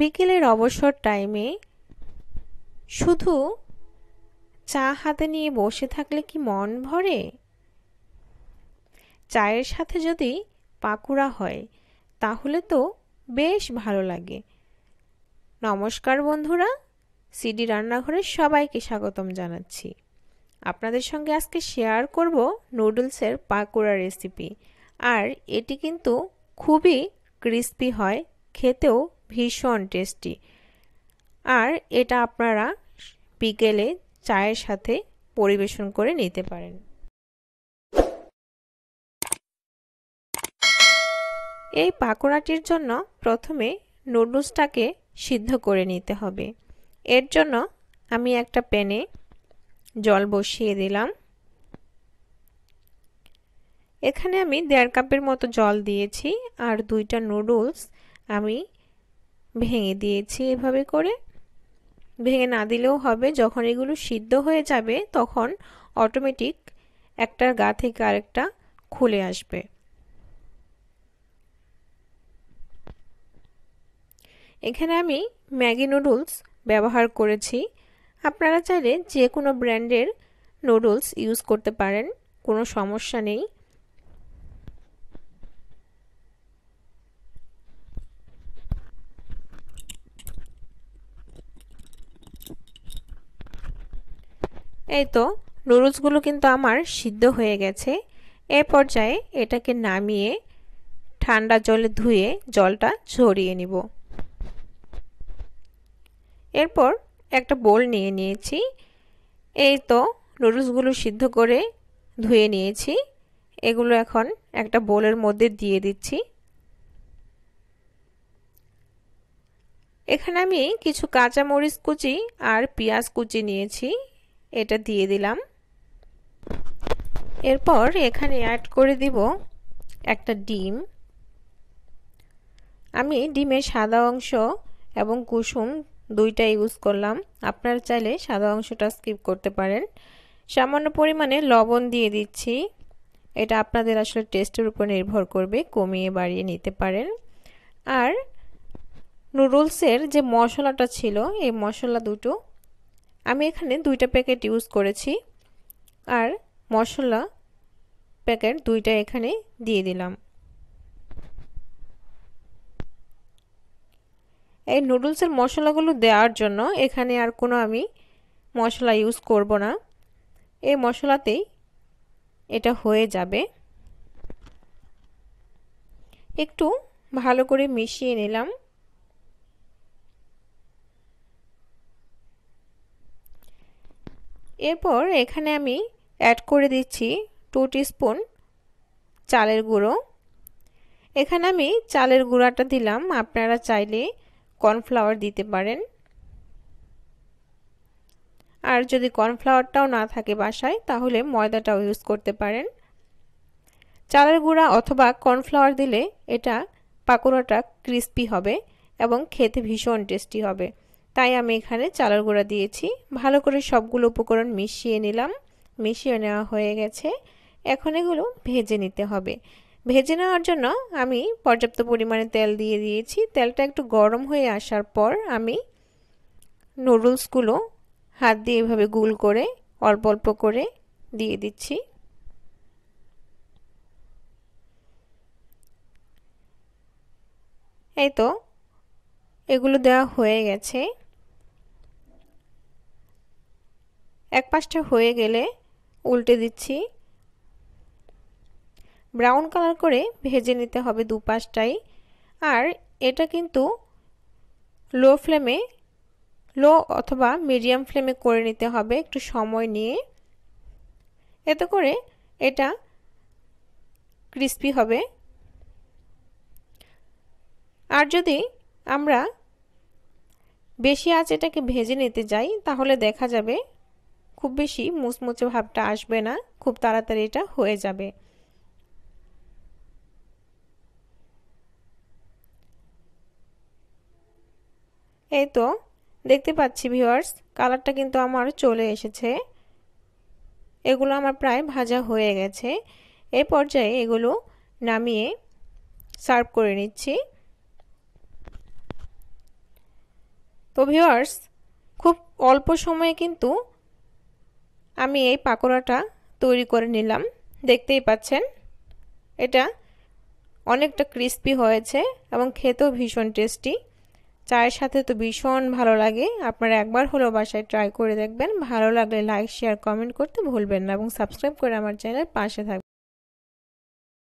বিকেলের অবসর টাইমে শুধু চা হাতে নিয়ে বসে থাকলে কি মন ভরে চায়ের সাথে যদি পাকুড়া হয় তাহলে তো বেশ ভালো লাগে নমস্কার বন্ধুরা সিডি রান্নাঘরের সবাইকে স্বাগতম জানাচ্ছি আপনাদের সঙ্গে আজকে শেয়ার করব নুডলসের পাকুড়া রেসিপি আর এটি কিন্তু খুবই ক্রিস্পি হয় খেতেও ভীষণ টেস্টি আর এটা আপনারা বিকেলে চায়ের সাথে পরিবেশন করে নিতে পারেন এই পাকোড়াটির জন্য প্রথমে নুডলসটাকে সিদ্ধ করে নিতে হবে এর জন্য আমি একটা প্যানে জল বসিয়ে দিলাম এখানে আমি দেড় কাপের মতো জল দিয়েছি আর দুইটা নুডলস আমি ভেঙে দিয়েছি এভাবে করে ভেঙে না দিলেও হবে যখন এগুলো সিদ্ধ হয়ে যাবে তখন অটোমেটিক একটার গা থেকে আরেকটা খুলে আসবে এখানে আমি ম্যাগি নুডলস ব্যবহার করেছি আপনারা চাইলে যে কোনো ব্র্যান্ডের নুডলস ইউজ করতে পারেন কোনো সমস্যা নেই এই তো নুডলসগুলো কিন্তু আমার সিদ্ধ হয়ে গেছে এ পর্যায়ে এটাকে নামিয়ে ঠান্ডা জলে ধুয়ে জলটা ঝরিয়ে নিব এরপর একটা বোল নিয়ে নিয়েছি এই তো নুডলসগুলো সিদ্ধ করে ধুয়ে নিয়েছি এগুলো এখন একটা বোলের মধ্যে দিয়ে দিচ্ছি এখানে আমি কিছু কাঁচা মরিচ কুচি আর পেঁয়াজ কুচি নিয়েছি এটা দিয়ে দিলাম এরপর এখানে অ্যাড করে দিব একটা ডিম আমি ডিমের সাদা অংশ এবং কুসুম দুইটা ইউজ করলাম আপনারা চাইলে সাদা অংশটা স্কিপ করতে পারেন সামান্য পরিমাণে লবণ দিয়ে দিচ্ছি এটা আপনাদের আসলে টেস্টের উপর নির্ভর করবে কমিয়ে বাড়িয়ে নিতে পারেন আর নুডলসের যে মশলাটা ছিল এই মশলা দুটো আমি এখানে দুইটা প্যাকেট ইউজ করেছি আর মশলা প্যাকেট দুইটা এখানে দিয়ে দিলাম এই নুডলসের মশলাগুলো দেওয়ার জন্য এখানে আর কোনো আমি মশলা ইউজ করব না এই মশলাতেই এটা হয়ে যাবে একটু ভালো করে মিশিয়ে নিলাম এরপর এখানে আমি অ্যাড করে দিচ্ছি টু স্পুন চালের গুঁড়ো এখানে আমি চালের গুঁড়াটা দিলাম আপনারা চাইলে কর্নফ্লাওয়ার দিতে পারেন আর যদি কর্নফ্লাওয়ারটাও না থাকে বাসায় তাহলে ময়দাটাও ইউজ করতে পারেন চালের গুঁড়া অথবা কর্নফ্লাওয়ার দিলে এটা পাকোড়াটা ক্রিস্পি হবে এবং খেতে ভীষণ টেস্টি হবে তাই আমি এখানে চালের গুঁড়া দিয়েছি ভালো করে সবগুলো উপকরণ মিশিয়ে নিলাম মিশিয়ে নেওয়া হয়ে গেছে এখন এগুলো ভেজে নিতে হবে ভেজে নেওয়ার জন্য আমি পর্যাপ্ত পরিমাণে তেল দিয়ে দিয়েছি তেলটা একটু গরম হয়ে আসার পর আমি নুডলসগুলো হাত দিয়ে এভাবে গুল করে অল্প অল্প করে দিয়ে দিচ্ছি এই তো এগুলো দেওয়া হয়ে গেছে এক পাশটা হয়ে গেলে উল্টে দিচ্ছি ব্রাউন কালার করে ভেজে নিতে হবে পাশটাই আর এটা কিন্তু লো ফ্লেমে লো অথবা মিডিয়াম ফ্লেমে করে নিতে হবে একটু সময় নিয়ে এতে করে এটা ক্রিস্পি হবে আর যদি আমরা বেশি আজ এটাকে ভেজে নিতে যাই তাহলে দেখা যাবে খুব বেশি মুচমুচে ভাবটা আসবে না খুব তাড়াতাড়ি এটা হয়ে যাবে এই তো দেখতে পাচ্ছি ভিউয়ার্স কালারটা কিন্তু আমার চলে এসেছে এগুলো আমার প্রায় ভাজা হয়ে গেছে এ পর্যায়ে এগুলো নামিয়ে সার্ভ করে নিচ্ছি তো ভিওয়ার্স খুব অল্প সময়ে কিন্তু আমি এই পাকোড়াটা তৈরি করে নিলাম দেখতেই পাচ্ছেন এটা অনেকটা ক্রিস্পি হয়েছে এবং খেতেও ভীষণ টেস্টি চায়ের সাথে তো ভীষণ ভালো লাগে আপনারা একবার হলো বাসায় ট্রাই করে দেখবেন ভালো লাগলে লাইক শেয়ার কমেন্ট করতে ভুলবেন না এবং সাবস্ক্রাইব করে আমার চ্যানেল পাশে থাকবেন